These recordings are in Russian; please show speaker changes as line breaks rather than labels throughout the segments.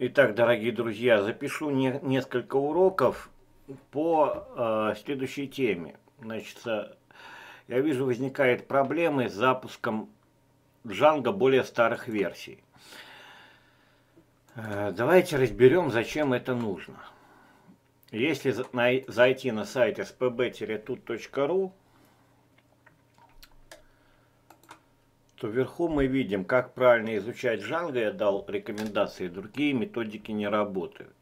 Итак, дорогие друзья, запишу не, несколько уроков по э, следующей теме. Значит, я вижу, возникают проблемы с запуском Django более старых версий. Э, давайте разберем, зачем это нужно. Если зайти на сайт spb-tut.ru, что вверху мы видим, как правильно изучать Джанго. Я дал рекомендации, другие методики не работают.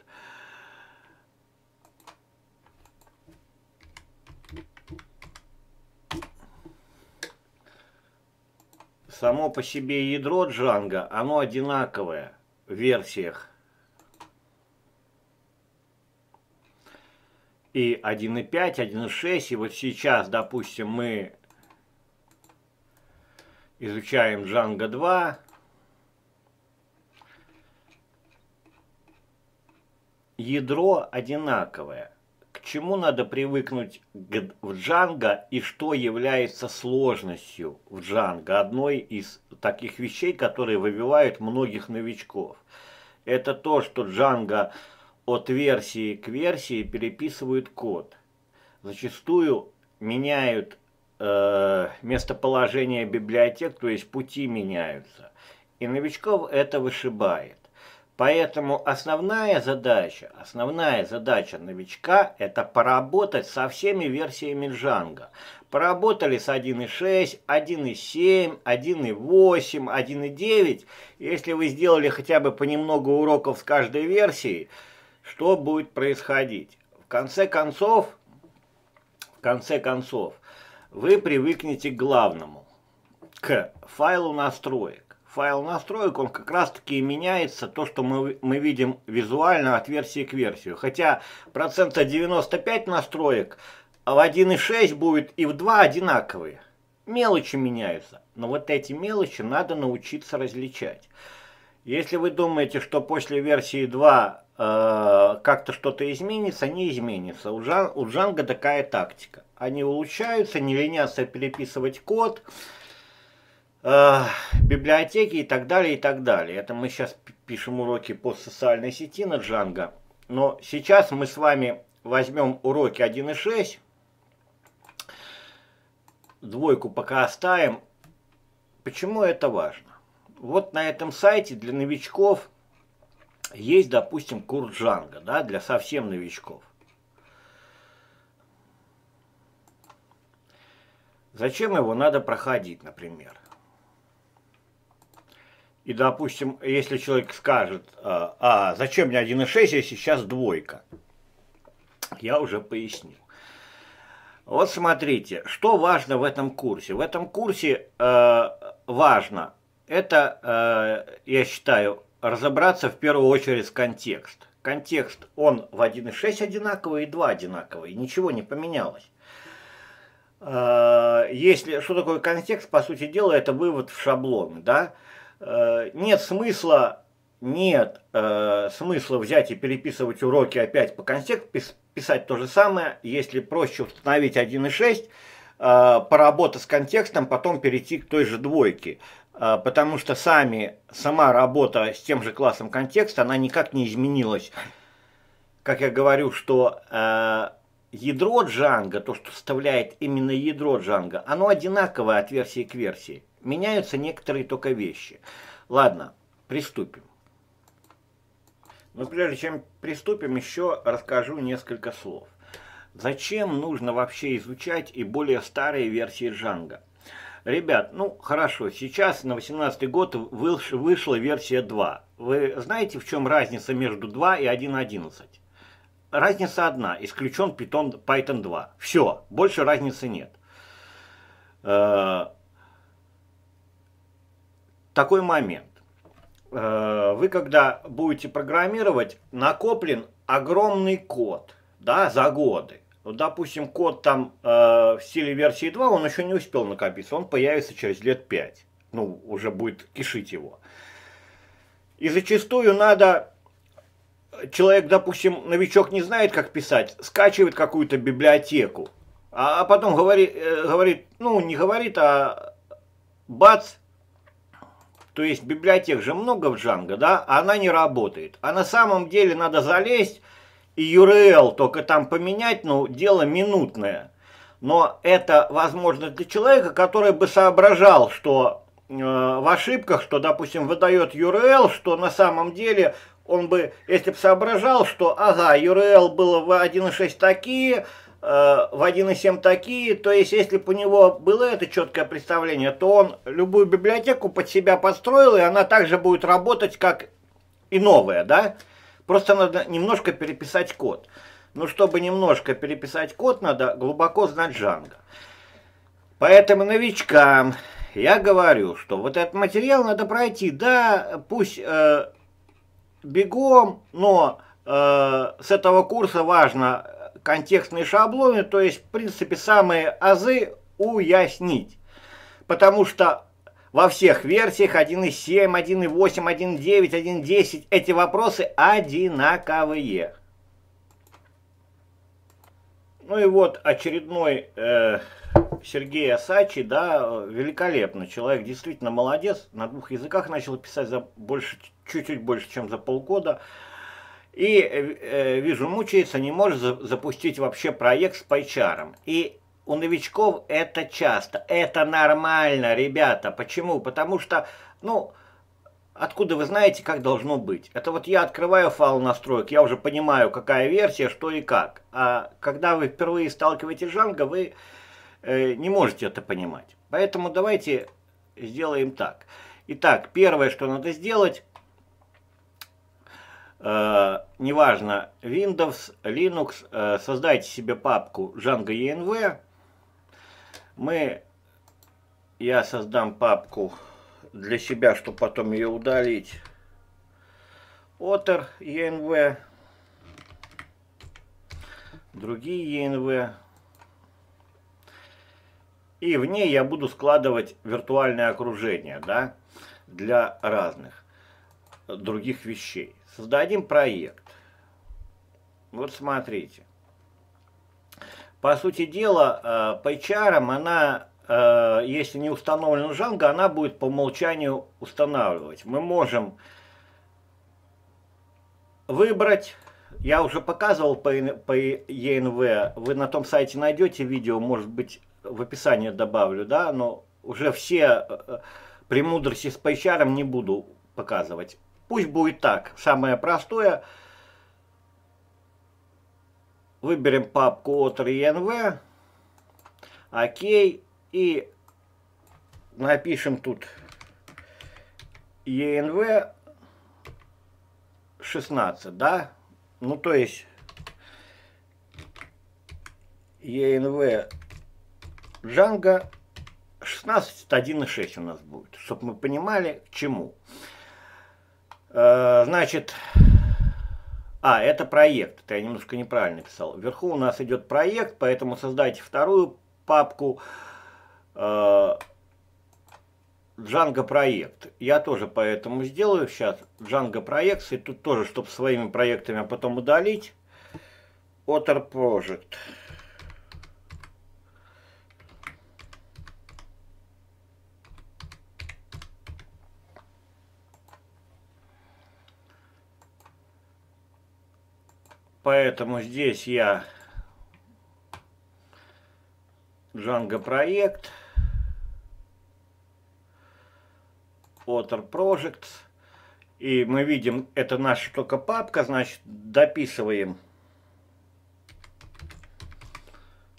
Само по себе ядро Джанго, оно одинаковое в версиях. И 1.5, 1.6, и вот сейчас, допустим, мы изучаем Django 2. Ядро одинаковое. К чему надо привыкнуть в Django и что является сложностью в Django? Одной из таких вещей, которые выбивают многих новичков. Это то, что Django от версии к версии переписывают код. Зачастую меняют Э, местоположение библиотек, то есть пути меняются. И новичков это вышибает. Поэтому основная задача, основная задача новичка – это поработать со всеми версиями Django. Поработали с 1.6, 1.7, 1.8, 1.9. Если вы сделали хотя бы понемногу уроков с каждой версии, что будет происходить? В конце концов, в конце концов, вы привыкнете к главному, к файлу настроек. Файл настроек, он как раз таки меняется, то, что мы, мы видим визуально от версии к версии. Хотя процента 95 настроек а в 1.6 будет и в 2 одинаковые. Мелочи меняются, но вот эти мелочи надо научиться различать. Если вы думаете, что после версии 2 э, как-то что-то изменится, не изменится. У, Джан, у Джанга такая тактика. Они улучшаются, не ленятся переписывать код, э, библиотеки и так далее, и так далее. Это мы сейчас пишем уроки по социальной сети на Джанго. Но сейчас мы с вами возьмем уроки 1.6, двойку пока оставим. Почему это важно? вот на этом сайте для новичков есть, допустим, курс Джанга, да, для совсем новичков. Зачем его надо проходить, например? И, допустим, если человек скажет, а, «А зачем мне 1,6, если сейчас двойка? Я уже пояснил. Вот смотрите, что важно в этом курсе. В этом курсе э, важно это, э, я считаю, разобраться в первую очередь с контекст. Контекст, он в 1.6 одинаковый и 2 одинаковый, ничего не поменялось. Э, если, что такое контекст, по сути дела, это вывод в шаблон, да? Э, нет смысла, нет смысла взять и переписывать уроки опять по контексту, писать то же самое, если проще установить 1.6, поработать с контекстом, потом перейти к той же двойке. А, потому что сами, сама работа с тем же классом контекста, она никак не изменилась. Как я говорю, что э, ядро джанга, то, что вставляет именно ядро джанга, оно одинаковое от версии к версии. Меняются некоторые только вещи. Ладно, приступим. Но прежде чем приступим, еще расскажу несколько слов. Зачем нужно вообще изучать и более старые версии джанга? Ребят, ну хорошо, сейчас на 18 год вышла версия 2. Вы знаете, в чем разница между 2 и 1.11? Разница одна, исключен Python, Python 2. Все, больше разницы нет. Э, такой момент. Э, вы когда будете программировать, накоплен огромный код да, за годы. Ну, допустим, код там э, в стиле версии 2, он еще не успел накопиться, он появится через лет 5. Ну, уже будет кишить его. И зачастую надо, человек, допустим, новичок не знает, как писать, скачивает какую-то библиотеку, а, а потом говорит, э, говорит, ну, не говорит, а бац, то есть библиотек же много в Django, да, а она не работает. А на самом деле надо залезть и URL только там поменять, ну, дело минутное. Но это возможно для человека, который бы соображал, что э, в ошибках, что, допустим, выдает URL, что на самом деле он бы, если бы соображал, что, ага, URL было в 1.6 такие, э, в 1.7 такие, то есть если бы у него было это четкое представление, то он любую библиотеку под себя подстроил, и она также будет работать, как и новая, да? Просто надо немножко переписать код. Но чтобы немножко переписать код, надо глубоко знать Django. Поэтому новичкам я говорю, что вот этот материал надо пройти. Да, пусть э, бегом, но э, с этого курса важно э, контекстные шаблоны, то есть, в принципе, самые азы уяснить. Потому что во всех версиях 1.7, 1.8, 1.9, 1.10 эти вопросы одинаковые. Ну и вот очередной э, Сергей Асачи, да, великолепно. Человек действительно молодец, на двух языках начал писать за больше, чуть-чуть больше, чем за полгода. И э, э вижу, мучается, не может запустить вообще проект с пайчаром. И у новичков это часто. Это нормально, ребята. Почему? Потому что, ну, откуда вы знаете, как должно быть? Это вот я открываю файл настроек, я уже понимаю, какая версия, что и как. А когда вы впервые сталкиваетесь с Жанго, вы э, не можете это понимать. Поэтому давайте сделаем так. Итак, первое, что надо сделать, э, неважно, Windows, Linux, э, создайте себе папку Django ENV, мы, я создам папку для себя, чтобы потом ее удалить. Отер ЕНВ, другие ЕНВ. И в ней я буду складывать виртуальное окружение, да, для разных других вещей. Создадим проект. Вот смотрите. По сути дела, э, по HR она, э, если не установлена жанга, она будет по умолчанию устанавливать. Мы можем выбрать, я уже показывал по, по e вы на том сайте найдете видео, может быть, в описании добавлю, да, но уже все э, премудрости с PHR не буду показывать. Пусть будет так, самое простое – Выберем папку от INV. ОК И напишем тут ENV 16, да? Ну, то есть ENV Django 16 это 1.6 у нас будет, чтобы мы понимали, к чему. Э, значит, а, это проект, это я немножко неправильно писал. Вверху у нас идет проект, поэтому создайте вторую папку Django э, проект. Я тоже поэтому сделаю сейчас Django проект, и тут тоже, чтобы своими проектами, а потом удалить. Other Project. Поэтому здесь я Django проект, Otter Project. И мы видим, это наша только папка, значит, дописываем.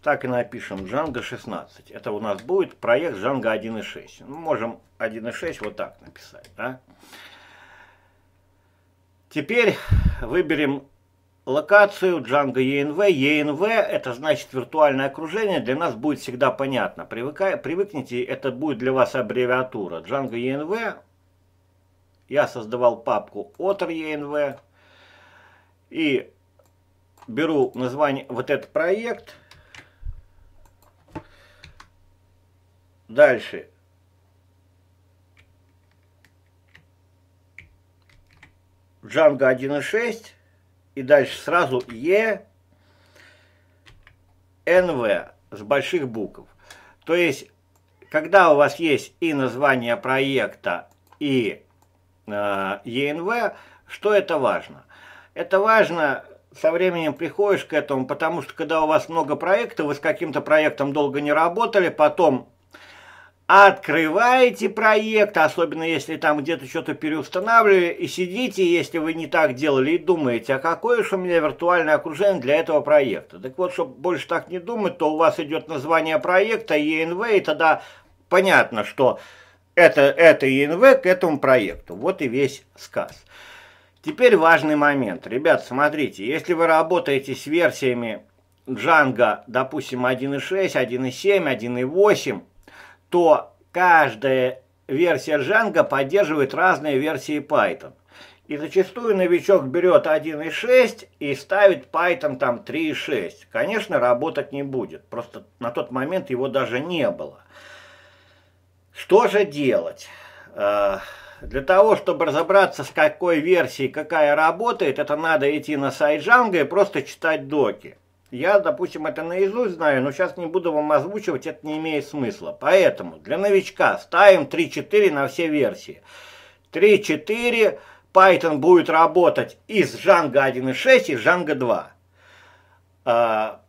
Так и напишем Django 16. Это у нас будет проект Django 1.6. Мы можем 1.6 вот так написать. Да? Теперь выберем локацию Django ENV. ENV это значит виртуальное окружение, для нас будет всегда понятно. Привыкай, привыкните, это будет для вас аббревиатура. Django ENV, я создавал папку Otter ENV и беру название, вот этот проект. Дальше Django 1.6 и дальше сразу Е, НВ с больших букв. То есть, когда у вас есть и название проекта, и э, ЕНВ, что это важно? Это важно, со временем приходишь к этому, потому что когда у вас много проектов, вы с каким-то проектом долго не работали, потом открываете проект, особенно если там где-то что-то переустанавливали, и сидите, если вы не так делали, и думаете, а какое же у меня виртуальное окружение для этого проекта. Так вот, чтобы больше так не думать, то у вас идет название проекта ЕНВ, и тогда понятно, что это, это ЕНВ к этому проекту. Вот и весь сказ. Теперь важный момент. Ребят, смотрите, если вы работаете с версиями Django, допустим, 1.6, 1.7, 1.8, то каждая версия Django поддерживает разные версии Python. И зачастую новичок берет 1.6 и ставит Python там 3.6. Конечно, работать не будет. Просто на тот момент его даже не было. Что же делать? Э, для того, чтобы разобраться, с какой версией какая работает, это надо идти на сайт Django и просто читать доки. Я, допустим, это наизусть знаю, но сейчас не буду вам озвучивать, это не имеет смысла. Поэтому для новичка ставим 3.4 на все версии. 3.4, Python будет работать из Django 1.6 и Django 2.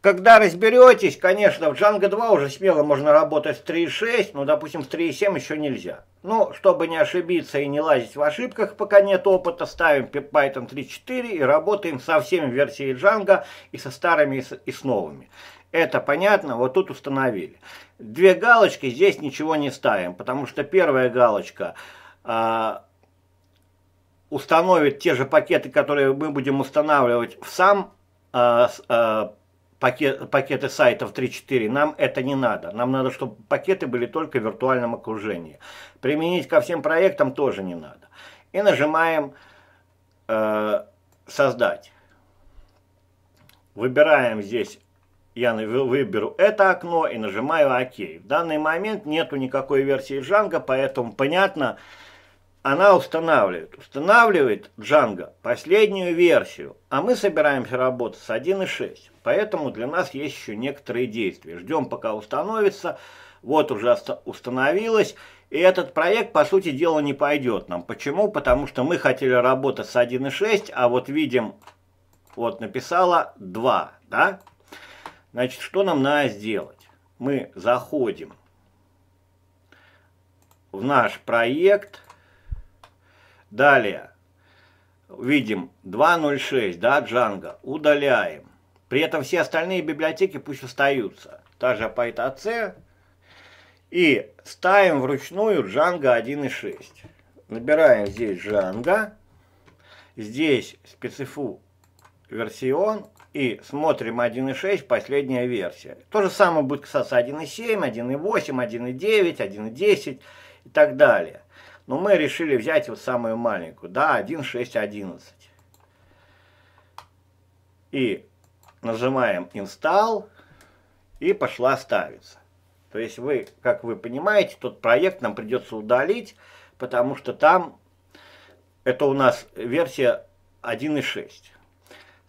Когда разберетесь, конечно, в Django 2 уже смело можно работать с 3.6, но, допустим, в 3.7 еще нельзя. Ну, чтобы не ошибиться и не лазить в ошибках, пока нет опыта, ставим Python 3.4 и работаем со всеми версиями Django, и со старыми, и с, и с новыми. Это понятно, вот тут установили. Две галочки, здесь ничего не ставим, потому что первая галочка... Э установит те же пакеты, которые мы будем устанавливать в сам э, э, пакет, пакеты сайтов 3.4, нам это не надо. Нам надо, чтобы пакеты были только в виртуальном окружении. Применить ко всем проектам тоже не надо. И нажимаем э, «Создать». Выбираем здесь, я выберу это окно и нажимаю «Ок». В данный момент нету никакой версии Django, поэтому понятно, что она устанавливает. Устанавливает Django последнюю версию, а мы собираемся работать с 1.6. Поэтому для нас есть еще некоторые действия. Ждем, пока установится. Вот уже установилось. И этот проект, по сути дела, не пойдет нам. Почему? Потому что мы хотели работать с 1.6, а вот видим, вот написала 2, да? Значит, что нам надо сделать? Мы заходим в наш проект – Далее, видим 2.06, да, Django, удаляем. При этом все остальные библиотеки пусть остаются. Та же PyTAC. И ставим вручную Django 1.6. Набираем здесь Django. Здесь специфу версион. И смотрим 1.6, последняя версия. То же самое будет касаться 1.7, 1.8, 1.9, 1.10 и так далее. Но мы решили взять вот самую маленькую. Да, 1.6.11. И нажимаем install. И пошла ставиться. То есть вы, как вы понимаете, тот проект нам придется удалить, потому что там это у нас версия 1.6.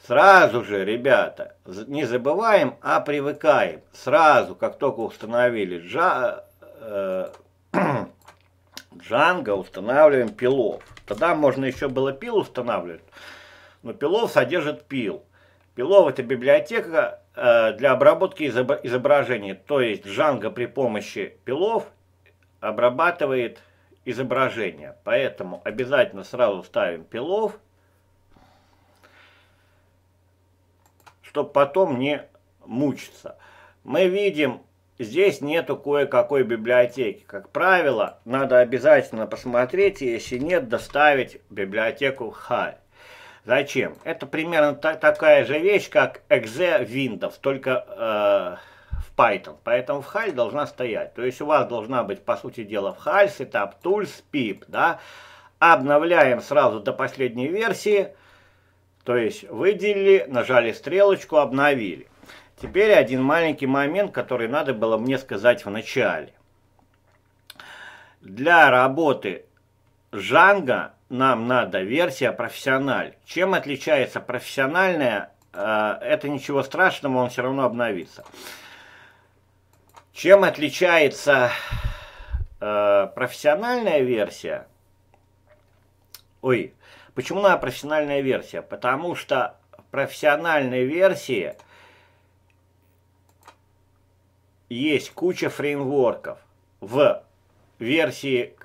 Сразу же, ребята, не забываем, а привыкаем. Сразу, как только установили э, Джанго устанавливаем пилов. Тогда можно еще было пил устанавливать, но пилов содержит пил. Пилов это библиотека э, для обработки изображений, то есть Джанго при помощи пилов обрабатывает изображение. Поэтому обязательно сразу ставим пилов, чтобы потом не мучиться. Мы видим здесь нету кое-какой библиотеки. Как правило, надо обязательно посмотреть, и если нет, доставить библиотеку Хай. Зачем? Это примерно та такая же вещь, как exe Windows, только э, в Python. Поэтому в Halь должна стоять. То есть у вас должна быть, по сути дела, в Halь, Setup Tools, PIP, да. Обновляем сразу до последней версии. То есть выделили, нажали стрелочку, обновили. Теперь один маленький момент, который надо было мне сказать в начале. Для работы Жанга нам надо версия профессиональ. Чем отличается профессиональная, э, это ничего страшного, он все равно обновится. Чем отличается э, профессиональная версия? Ой, почему она профессиональная версия? Потому что в профессиональной версии – есть куча фреймворков в версии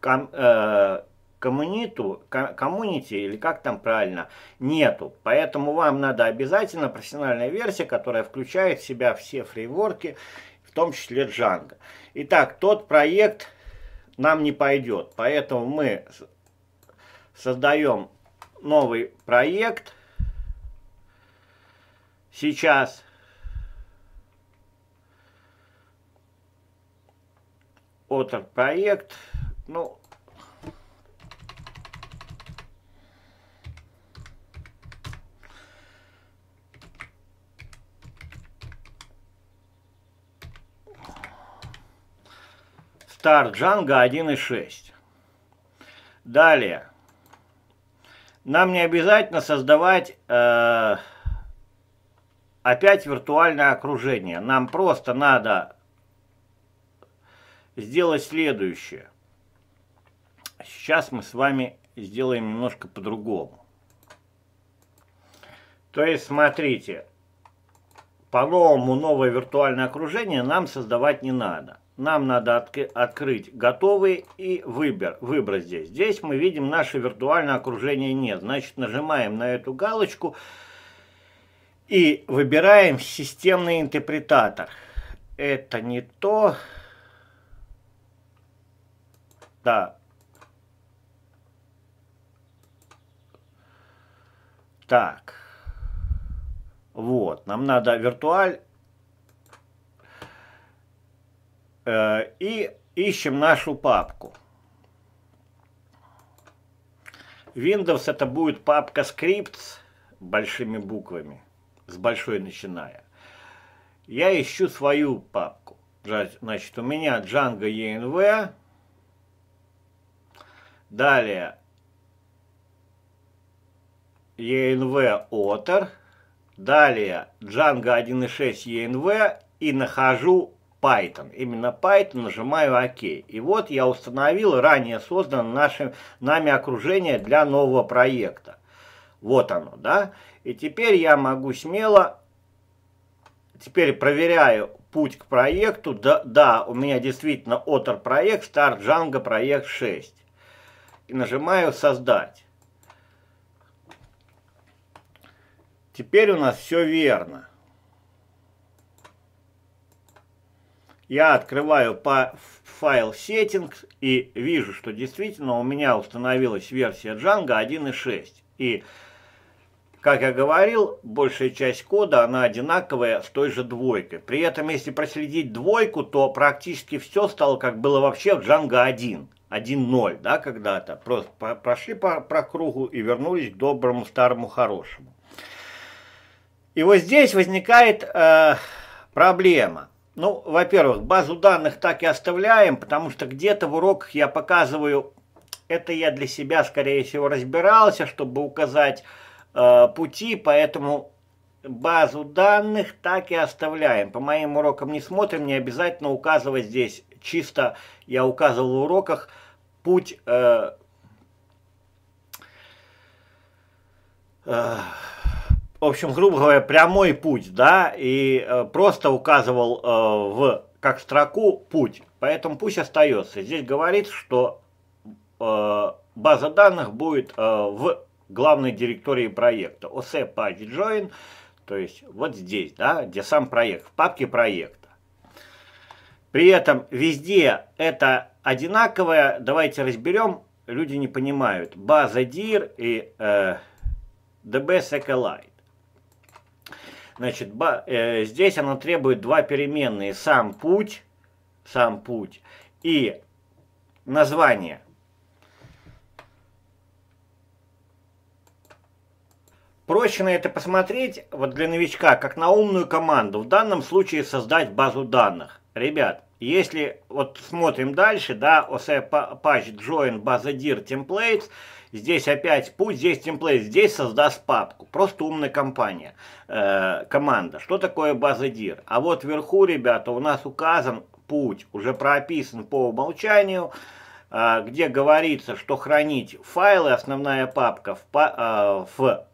ком, э, коммуниту, коммунити, или как там правильно, нету. Поэтому вам надо обязательно профессиональная версия, которая включает в себя все фреймворки, в том числе Django. Итак, тот проект нам не пойдет, поэтому мы создаем новый проект сейчас – Отр проект. Ну, Star Django 1.6. Далее. Нам не обязательно создавать э, опять виртуальное окружение. Нам просто надо сделать следующее. Сейчас мы с вами сделаем немножко по-другому. То есть, смотрите, по-новому новое виртуальное окружение нам создавать не надо. Нам надо отк открыть готовый и выбор, выбор здесь. Здесь мы видим наше виртуальное окружение нет. Значит, нажимаем на эту галочку и выбираем системный интерпретатор. Это не то, да. Так. Вот, нам надо виртуаль. Э, и ищем нашу папку. Windows это будет папка scripts большими буквами, с большой начиная. Я ищу свою папку. Значит, у меня Django ENV, Далее ENV Otter. Далее Django 1.6 ENV и нахожу Python. Именно Python нажимаю ОК. И вот я установил ранее созданное нашим, нами окружение для нового проекта. Вот оно, да? И теперь я могу смело, теперь проверяю путь к проекту. Да, да у меня действительно otter проект, start Django проект 6 и нажимаю создать. Теперь у нас все верно. Я открываю по файл settings и вижу, что действительно у меня установилась версия Django 1.6. И, как я говорил, большая часть кода, она одинаковая с той же двойкой. При этом, если проследить двойку, то практически все стало, как было вообще в Django 1. 1-0, да, когда-то. Просто прошли по, по кругу и вернулись к доброму, старому, хорошему. И вот здесь возникает э, проблема. Ну, во-первых, базу данных так и оставляем, потому что где-то в уроках я показываю, это я для себя, скорее всего, разбирался, чтобы указать э, пути, поэтому базу данных так и оставляем. По моим урокам не смотрим, не обязательно указывать здесь чисто, я указывал в уроках, путь э, э, в общем, грубо говоря, прямой путь, да, и э, просто указывал э, в, как строку, путь. Поэтому путь остается. Здесь говорится, что э, база данных будет э, в главной директории проекта. OC Patch Join, то есть вот здесь, да, где сам проект, в папке проект. При этом везде это одинаковое. Давайте разберем. Люди не понимают. База DIR и э, DB Secolite. Значит, ба, э, здесь она требует два переменные. Сам путь, сам путь и название. Проще на это посмотреть, вот для новичка, как на умную команду. В данном случае создать базу данных. Ребят, если вот смотрим дальше, да, OSE patch join bazadir templates, здесь опять путь, здесь темплейт, здесь создаст папку. Просто умная компания, э, команда. Что такое базадир? А вот вверху, ребята, у нас указан путь, уже прописан по умолчанию, э, где говорится, что хранить файлы, основная папка, в, э, в,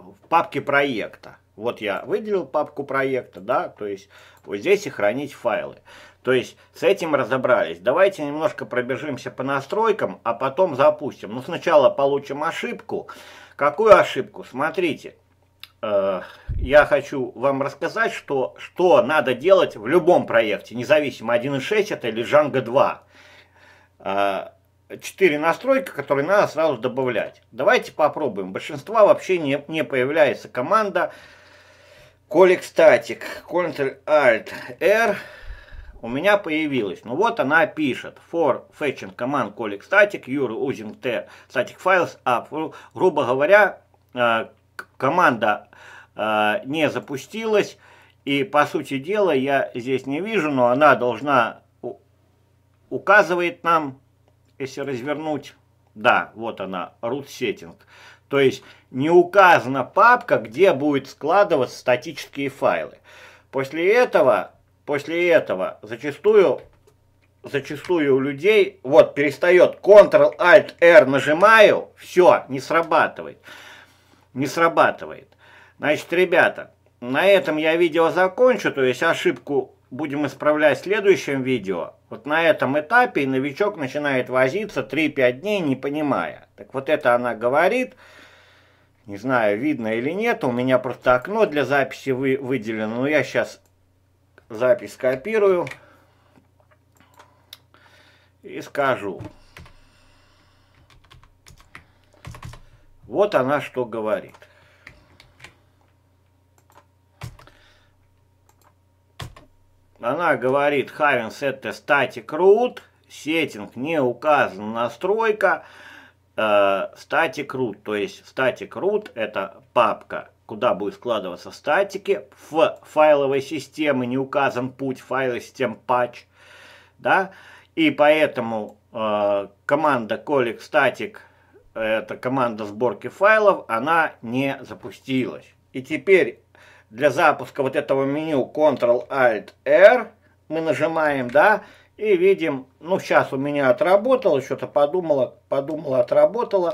в папке проекта. Вот я выделил папку проекта, да, то есть вот здесь и хранить файлы. То есть с этим разобрались. Давайте немножко пробежимся по настройкам, а потом запустим. Но ну, сначала получим ошибку. Какую ошибку? Смотрите, э, я хочу вам рассказать, что, что надо делать в любом проекте, независимо 1.6 это или Django 2. Э, 4 настройки, которые надо сразу добавлять. Давайте попробуем. Большинства вообще не, не появляется команда Колик статик, Ctrl-Alt-R у меня появилась. Ну вот она пишет. For fetching command colleague static, you're using the static files up. Грубо говоря, а, команда а, не запустилась. И по сути дела я здесь не вижу, но она должна указывает нам, если развернуть. Да, вот она, root setting. То есть не указана папка, где будет складываться статические файлы. После этого, после этого зачастую, зачастую у людей вот перестает Ctrl-Alt-R нажимаю, все, не срабатывает. Не срабатывает. Значит, ребята, на этом я видео закончу, то есть ошибку будем исправлять в следующем видео. Вот на этом этапе новичок начинает возиться 3-5 дней, не понимая. Так вот это она говорит... Не знаю, видно или нет, у меня просто окно для записи вы, выделено, но я сейчас запись копирую и скажу. Вот она что говорит. Она говорит, having set the static root, сеттинг не указан, настройка, настройка static э, root, то есть static root это папка, куда будет складываться статики, в файловой системе не указан путь файловой систем patch, да, и поэтому э, команда collect static, э, это команда сборки файлов, она не запустилась. И теперь для запуска вот этого меню Ctrl-Alt-R мы нажимаем, да, и видим, ну сейчас у меня отработало, что-то подумала, подумала, отработала.